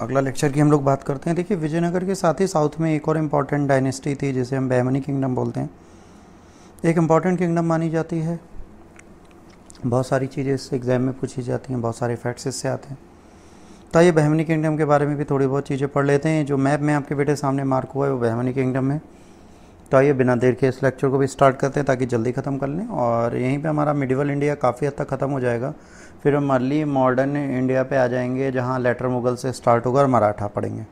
अगला लेक्चर की हम लोग बात करते हैं देखिए विजयनगर के साथ ही साउथ में एक और इम्पॉर्टेंट डायनेस्टी थी जिसे हम बहमनी किंगडम बोलते हैं एक इम्पॉर्टेंट किंगडम मानी जाती है बहुत सारी चीज़ें इस एग्ज़ाम में पूछी जाती हैं बहुत सारे फैक्ट्स इससे आते हैं तो ये बहमनी किंगडम के बारे में भी थोड़ी बहुत चीज़ें पढ़ लेते हैं जो मैप में आपके बेटे सामने मार्क हुआ है वो बहमनी किंगडम है तो आइए बिना देर के इस लेक्चर को भी स्टार्ट करते हैं ताकि जल्दी ख़त्म कर लें और यहीं पे हमारा मिडिवल इंडिया काफ़ी हद तक ख़त्म हो जाएगा फिर हम अर्ली मॉडर्न इंडिया पे आ जाएंगे जहाँ लेटर मुगल से स्टार्ट होगा और मराठा पढ़ेंगे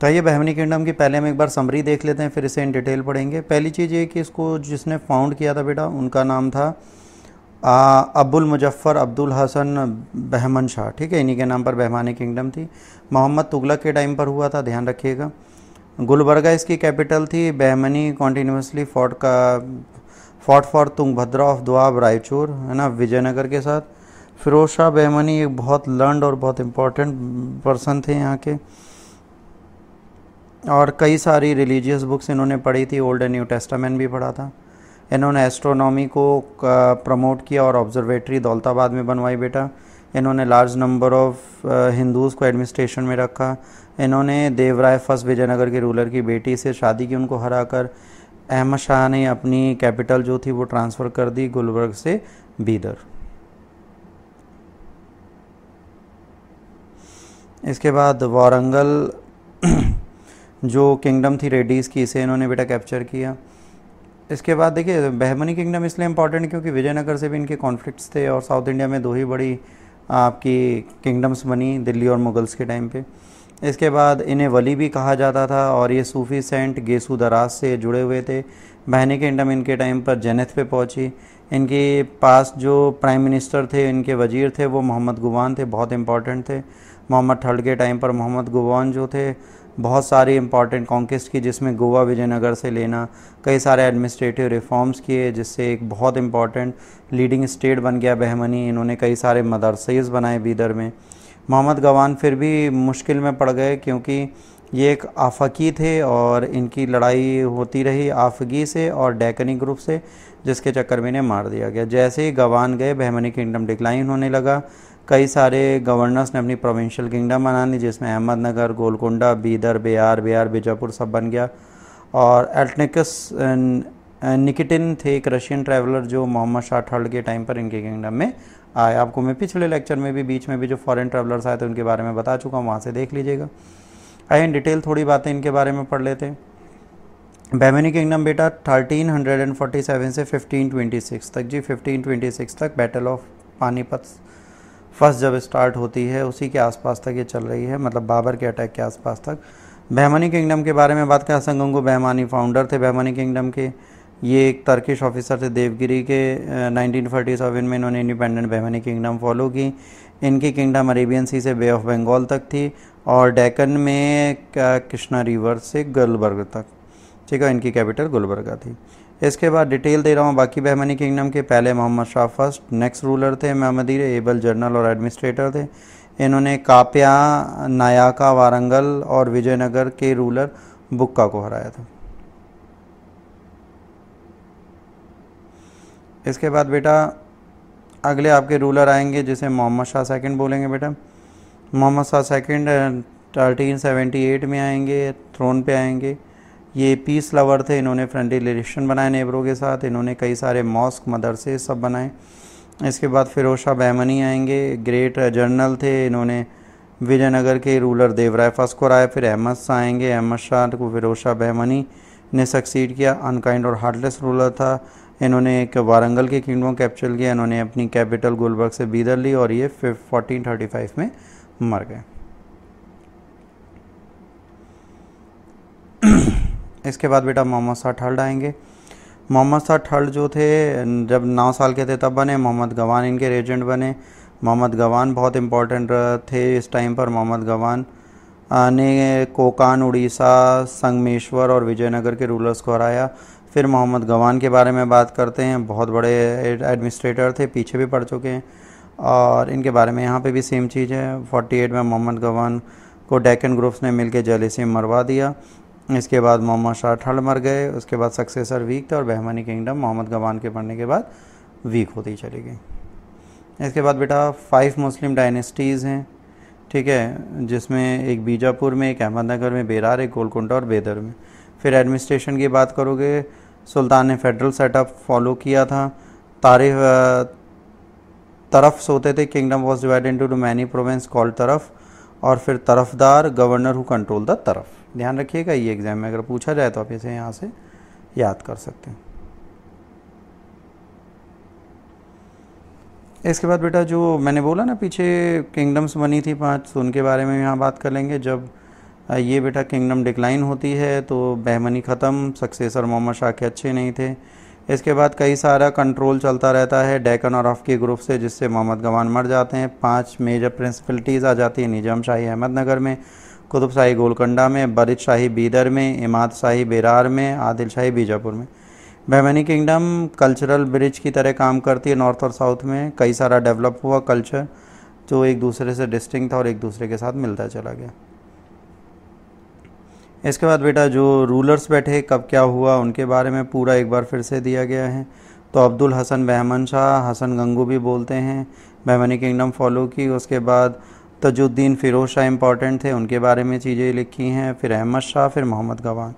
तो ये बहमनी किंगडम की पहले हम एक बार समरी देख लेते हैं फिर इसे इन डिटेल पढ़ेंगे पहली चीज़ ये कि इसको जिसने फाउंड किया था बेटा उनका नाम था आ, अबुल मुजफ्फर अब्दुल हसन बहमन शाह ठीक है इन्हीं के नाम पर बहमानी किंगडम थी मोहम्मद तुगलक के टाइम पर हुआ था ध्यान रखिएगा गुलबर्गा इसकी कैपिटल थी बहमनी कॉन्टीन्यूसली फोर्ट का fort for Tungabhadra of Doab Raichur है ना विजयनगर के साथ फिरोज शाह बहमनी एक बहुत लर्नड और बहुत इम्पोर्टेंट पर्सन थे यहाँ के और कई सारी रिलीजियस बुक्स इन्होंने पढ़ी थी ओल्ड एंड न्यू टेस्टामेंट भी पढ़ा था इन्होंने एस्ट्रोनॉमी को प्रमोट किया और ऑब्जर्वेटरी दौलताबाद में बनवाई बेटा इन्होंने लार्ज नंबर ऑफ हिंदूज़ को एडमिनिस्ट्रेशन में रखा इन्होंने देवराय फर्स्ट विजयनगर के रूलर की बेटी से शादी की उनको हरा कर अहमद शाह ने अपनी कैपिटल जो थी वो ट्रांसफ़र कर दी गुलबर्ग से बीदर इसके बाद वारंगल जो किंगडम थी रेडीज़ की इसे इन्होंने बेटा कैप्चर किया इसके बाद देखिए बहमनी किंगडम इसलिए इम्पॉर्टेंट क्योंकि विजयनगर से भी इनके कॉन्फ्लिक्ट्स थे और साउथ इंडिया में दो ही बड़ी आपकी किंगडम्स बनी दिल्ली और मुगल्स के टाइम पे इसके बाद इन्हें वली भी कहा जाता था और ये सूफ़ी सेंट गेसू दराज से जुड़े हुए थे बहनी किंगडम इनके टाइम पर जेनेथ पे पहुंची इनके पास जो प्राइम मिनिस्टर थे इनके वजीर थे वो मोहम्मद गुवान थे बहुत इंपॉर्टेंट थे मोहम्मद थर्ड के टाइम पर मोहम्मद गुवान जो थे बहुत सारी इंपॉर्टेंट कॉन्केस्ट की जिसमें गोवा विजयनगर से लेना कई सारे एडमिनिस्ट्रेटिव रिफॉर्म्स किए जिससे एक बहुत इंपॉर्टेंट लीडिंग स्टेट बन गया बहमनी इन्होंने कई सारे मदरसेज बनाए बीदर में मोहम्मद गवान फिर भी मुश्किल में पड़ गए क्योंकि ये एक आफकी थे और इनकी लड़ाई होती रही आफगी से और डैकनी ग्रुप से जिसके चक्कर में इन्हें मार दिया गया जैसे ही गवान गए बहमनी किंगडम डिक्लाइन होने लगा कई सारे गवर्नर्स ने अपनी प्रोविंशियल किंगडम बना ली जिसमें अहमदनगर गोलकुंडा बीदर बिहार बिहार बीजापुर सब बन गया और एल्टनिकस निकिटिन थे एक रशियन ट्रैवलर जो मोहम्मद शाह थर्ड के टाइम पर इनके किंगडम में आए आपको मैं पिछले लेक्चर में भी बीच में भी जो फॉरेन ट्रैवलर्स आए थे उनके बारे में बता चुका हूँ वहाँ से देख लीजिएगा आई इन डिटेल थोड़ी बातें इनके बारे में पढ़ लेते हैं बैमनी किंगडम बेटा 1347 से 1526 तक जी 1526 तक बैटल ऑफ पानीपत फर्स्ट जब स्टार्ट होती है उसी के आसपास तक ये चल रही है मतलब बाबर के अटैक के आसपास तक बहमानी किंगडम के बारे में बात करें असंगंगो बहमानी फाउंडर थे बहमानी किंगडम के ये एक तर्किश ऑफिसर थे देवगिरी के नाइनटीन फोर्टी सेवन में इन्होंने इंडिपेंडेंट बहमानी किंगडम फॉलो की इनकी किंगडम अरेबियन सी से बे ऑफ बंगाल तक थी और डेकन में कृष्णा रिवर से गुलबर्ग तक ठीक है इनकी कैपिटल गुलबर्गा थी इसके बाद डिटेल दे रहा हूँ बाकी बहमनी किंगडम के पहले Mohammed Shah first next ruler थे महमदीर एबल जनरल और एडमिनिस्ट्रेटर थे इन्होंने काप्या नायाका वारंगल और विजयनगर के रूलर बुक्का को हराया था इसके बाद बेटा अगले आपके रूलर आएंगे जिसे मोहम्मद शाह सेकंड बोलेंगे बेटा Mohammed Shah second thirteen seventy eight में आएंगे थ्रोन पे आएंगे ये पीस लवर थे इन्होंने फ्रेंडली रिलेशन बनाए नेबरों के साथ इन्होंने कई सारे मॉस्क मदरसे सब बनाए इसके बाद फिरोज शाह बहमनी आएंगे ग्रेट जर्नल थे इन्होंने विजयनगर के रूलर देवराय फर्स्ट को राय फिर अहमद शाह आएंगे अहमद शाह को फिरोज शाह बहमनी ने सक्सीड किया अनकाइंड और हार्टलेस रूलर था इन्होंने एक वारंगल के किंगडम कैप्चर किया इन्होंने अपनी कैपिटल गुलबर्ग से बीदर ली और ये फिफ्ट थर्टी फाइव में मर गए इसके बाद बेटा मोहम्मद शाह ठल्ड आएंगे मोहम्मद शाह ठल्ड जो थे जब नौ साल के थे तब बने मोहम्मद गवान इनके रेजेंट बने मोहम्मद गवान बहुत इम्पोर्टेंट थे इस टाइम पर मोहम्मद गवान ने कोकान उड़ीसा संगमेश्वर और विजयनगर के रूलर्स को हराया फिर मोहम्मद गवान के बारे में बात करते हैं बहुत बड़े एडमिनिस्ट्रेटर थे पीछे भी पड़ चुके हैं और इनके बारे में यहाँ पे भी सेम चीज़ है 48 में मोहम्मद गवान को डेकन ग्रुप्स ने मिलकर जलेसी मरवा दिया इसके बाद मोहम्मद शाह ठंड मर गए उसके बाद सक्सेसर वीक था और बहमानी किंगडम मोहम्मद गवान के पढ़ने के बाद वीक होती चली गई इसके बाद बेटा फाइव मुस्लिम डायनेस्टीज़ हैं ठीक है जिसमें एक बीजापुर में एक अहमदनगर में बेरार एक गोलकुंडा और बेदर में फिर एडमिनिस्ट्रेशन की बात करोगे सुल्तान ने फेडरल सेटअप फॉलो किया था तारीफ तरफ सोते थे kingdom was divided into many province called taraf और फिर tarafdar governor who control the taraf ध्यान रखिएगा ये एग्ज़ाम में अगर पूछा जाए तो आप इसे यहाँ से याद कर सकते हैं इसके बाद बेटा जो मैंने बोला ना पीछे किंगडम्स बनी थी पांच तो उनके बारे में यहाँ बात कर लेंगे जब ये बेटा किंगडम डिक्लाइन होती है तो बहमनी ख़त्म सक्सेसर मोहम्मद शाह के अच्छे नहीं थे इसके बाद कई सारा कंट्रोल चलता रहता है डेकन और ऑफ के ग्रुप से जिससे मोहम्मद गवान मर जाते हैं पांच मेजर प्रिंसिपलिटीज़ आ जाती है निजाम शाही अहमदनगर में कुतुब शाही गोलकंडा में बरित शाही बीदर में इमाद शाही बेरार में आदिल शाही बीजापुर में बहमनी किंगडम कल्चरल ब्रिज की तरह काम करती है नॉर्थ और साउथ में कई सारा डेवलप हुआ कल्चर जो एक दूसरे से डिस्टिंग था और एक दूसरे के साथ मिलता चला गया इसके बाद बेटा जो रूलर्स बैठे कब क्या हुआ उनके बारे में पूरा एक बार फिर से दिया गया है तो अब्दुल हसन बहमन शाह हसन गंगू भी बोलते हैं बहमनी किंगडम फॉलो की उसके बाद तजुद्दीन फ़िरोज़ शाह इम्पॉर्टेंट थे उनके बारे में चीज़ें लिखी हैं फिर अहमद शाह फिर मोहम्मद गवान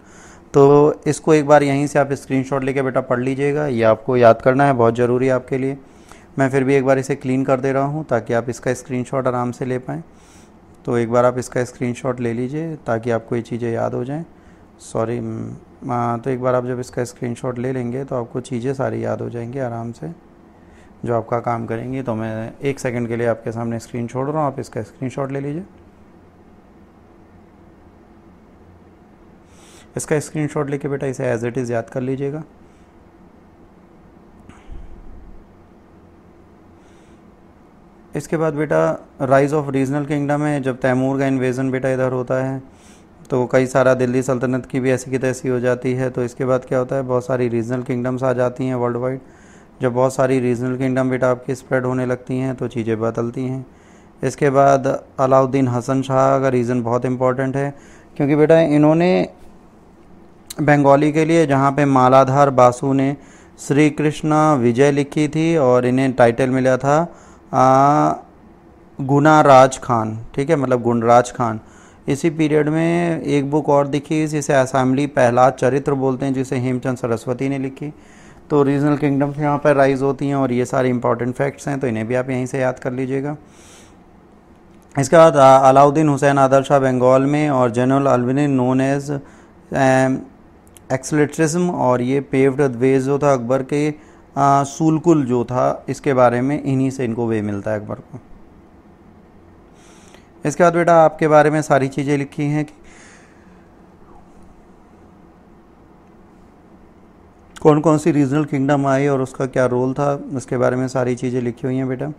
तो इसको एक बार यहीं से आप स्क्रीनशॉट लेके बेटा पढ़ लीजिएगा ये आपको याद करना है बहुत ज़रूरी है आपके लिए मैं फिर भी एक बार इसे क्लीन कर दे रहा हूँ ताकि आप इसका स्क्रीनशॉट आराम से ले पाएँ तो एक बार आप इसका स्क्रीनशॉट ले लीजिए ताकि आपको ये चीज़ें याद हो जाएँ सॉरी तो एक बार आप जब इसका स्क्रीनशॉट ले लेंगे तो आपको चीज़ें सारी याद हो जाएंगी आराम से जो आपका काम करेंगी तो मैं एक सेकंड के लिए आपके सामने स्क्रीन छोड़ रहा हूँ आप इसका स्क्रीनशॉट ले लीजिए इसका स्क्रीनशॉट लेके बेटा इसे एज इट इज़ याद कर लीजिएगा इसके बाद बेटा राइज़ ऑफ रीजनल किंगडम है जब तैमूर का इन्वेज़न बेटा इधर होता है तो कई सारा दिल्ली सल्तनत की भी ऐसी की तैसी हो जाती है तो इसके बाद क्या होता है बहुत सारी रीजनल किंगडम्स आ जाती हैं वर्ल्ड वाइड जब बहुत सारी रीजनल किंगडम बेटा आपकी स्प्रेड होने लगती हैं तो चीज़ें बदलती हैं इसके बाद अलाउद्दीन हसन शाह का रीज़न बहुत इम्पॉर्टेंट है क्योंकि बेटा इन्होंने बंगाली के लिए जहाँ पे मालाधार बासु ने श्री कृष्णा विजय लिखी थी और इन्हें टाइटल मिला था आ, गुना राज खान ठीक है मतलब गुणराज खान इसी पीरियड में एक बुक और दिखी जिसे असम्बली पहला चरित्र बोलते हैं जिसे हेमचंद सरस्वती ने लिखी तो रीजनल किंगडम्स यहाँ पर राइज होती हैं और ये सारे इंपॉर्टेंट फैक्ट्स हैं तो इन्हें भी आप यहीं से याद कर लीजिएगा इसके बाद अलाउद्दीन हुसैन आदर शाह बंगाल में और जनरल अलविन नोन एज um, एक्सलेट्रिज्म और ये पेव्ड वेज जो था अकबर के आ, सूलकुल जो था इसके बारे में इन्हीं से इनको वे मिलता है अकबर को इसके बाद बेटा आपके बारे में सारी चीज़ें लिखी हैं कि कौन कौन सी रीजनल किंगडम आई और उसका क्या रोल था उसके बारे में सारी चीज़ें लिखी हुई हैं बेटा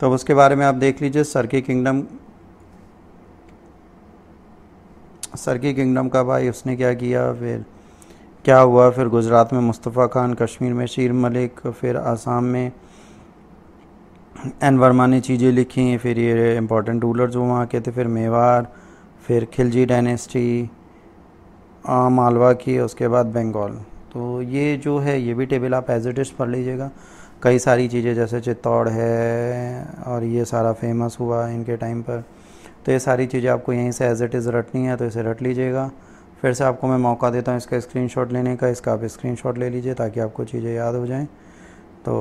तो उसके बारे में आप देख लीजिए सरकी किंगडम सरकी किंगडम का भाई उसने क्या किया फिर क्या हुआ फिर गुजरात में मुस्तफ़ा खान कश्मीर में शीर मलिक फिर आसाम में एन वर्मा ने चीज़ें लिखी फिर ये इम्पोर्टेंट रूलर जो वहाँ के थे फिर मेवाड़ फिर खिलजी डायनेस्टी मालवा की उसके बाद बंगाल तो ये जो है ये भी टेबल आप एज इट इज़ पढ़ लीजिएगा कई सारी चीज़ें जैसे चित्तौड़ है और ये सारा फेमस हुआ इनके टाइम पर तो ये सारी चीज़ें आपको यहीं से एज इट इज़ रटनी है तो इसे रट लीजिएगा फिर से आपको मैं मौका देता हूँ इसका स्क्रीन लेने का इसका आप स्क्रीन ले लीजिए ताकि आपको चीज़ें याद हो जाएँ तो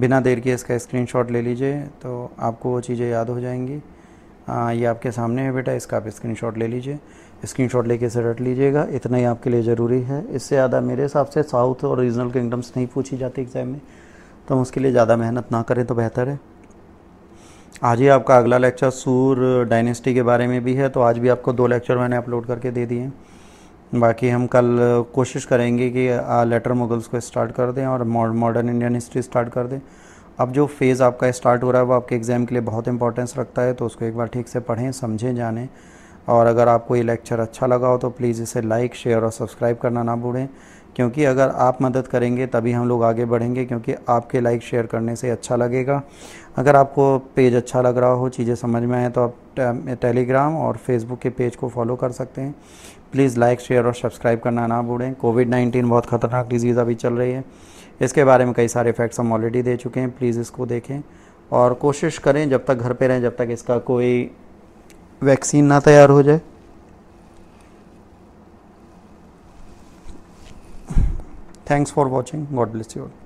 बिना देर के इसका स्क्रीन ले लीजिए तो आपको वो चीज़ें याद हो जाएंगी आ, हाँ, ये आपके सामने है बेटा इसका आप स्क्रीनशॉट ले लीजिए स्क्रीनशॉट लेके इसे रट लीजिएगा इतना ही आपके लिए ज़रूरी है इससे ज़्यादा मेरे हिसाब से साउथ और रीजनल किंगडम्स नहीं पूछी जाती एग्ज़ाम में तो हम उसके लिए ज़्यादा मेहनत ना करें तो बेहतर है आज ही आपका अगला लेक्चर सूर डायनेस्टी के बारे में भी है तो आज भी आपको दो लेक्चर मैंने अपलोड करके दे दिए बाकी हम कल कोशिश करेंगे कि लेटर मुगल्स को स्टार्ट कर दें और मॉडर्न इंडियन हिस्ट्री स्टार्ट कर दें अब जो फेज़ आपका स्टार्ट हो रहा है वो आपके एग्ज़ाम के लिए बहुत इंपॉर्टेंस रखता है तो उसको एक बार ठीक से पढ़ें समझें जानें और अगर आपको ये लेक्चर अच्छा लगा हो तो प्लीज़ इसे लाइक शेयर और सब्सक्राइब करना ना भूलें क्योंकि अगर आप मदद करेंगे तभी हम लोग आगे बढ़ेंगे क्योंकि आपके लाइक शेयर करने से अच्छा लगेगा अगर आपको पेज अच्छा लग रहा हो चीज़ें समझ में आए तो आप टे, टेलीग्राम और फेसबुक के पेज को फॉलो कर सकते हैं प्लीज़ लाइक शेयर और सब्सक्राइब करना ना भूलें कोविड नाइन्टीन बहुत ख़तरनाक डिजीज़ अभी चल रही है इसके बारे में कई सारे फैक्ट्स हम ऑलरेडी दे चुके हैं प्लीज़ इसको देखें और कोशिश करें जब तक घर पर रहें जब तक इसका कोई वैक्सीन ना तैयार हो जाए thanks for watching God bless you all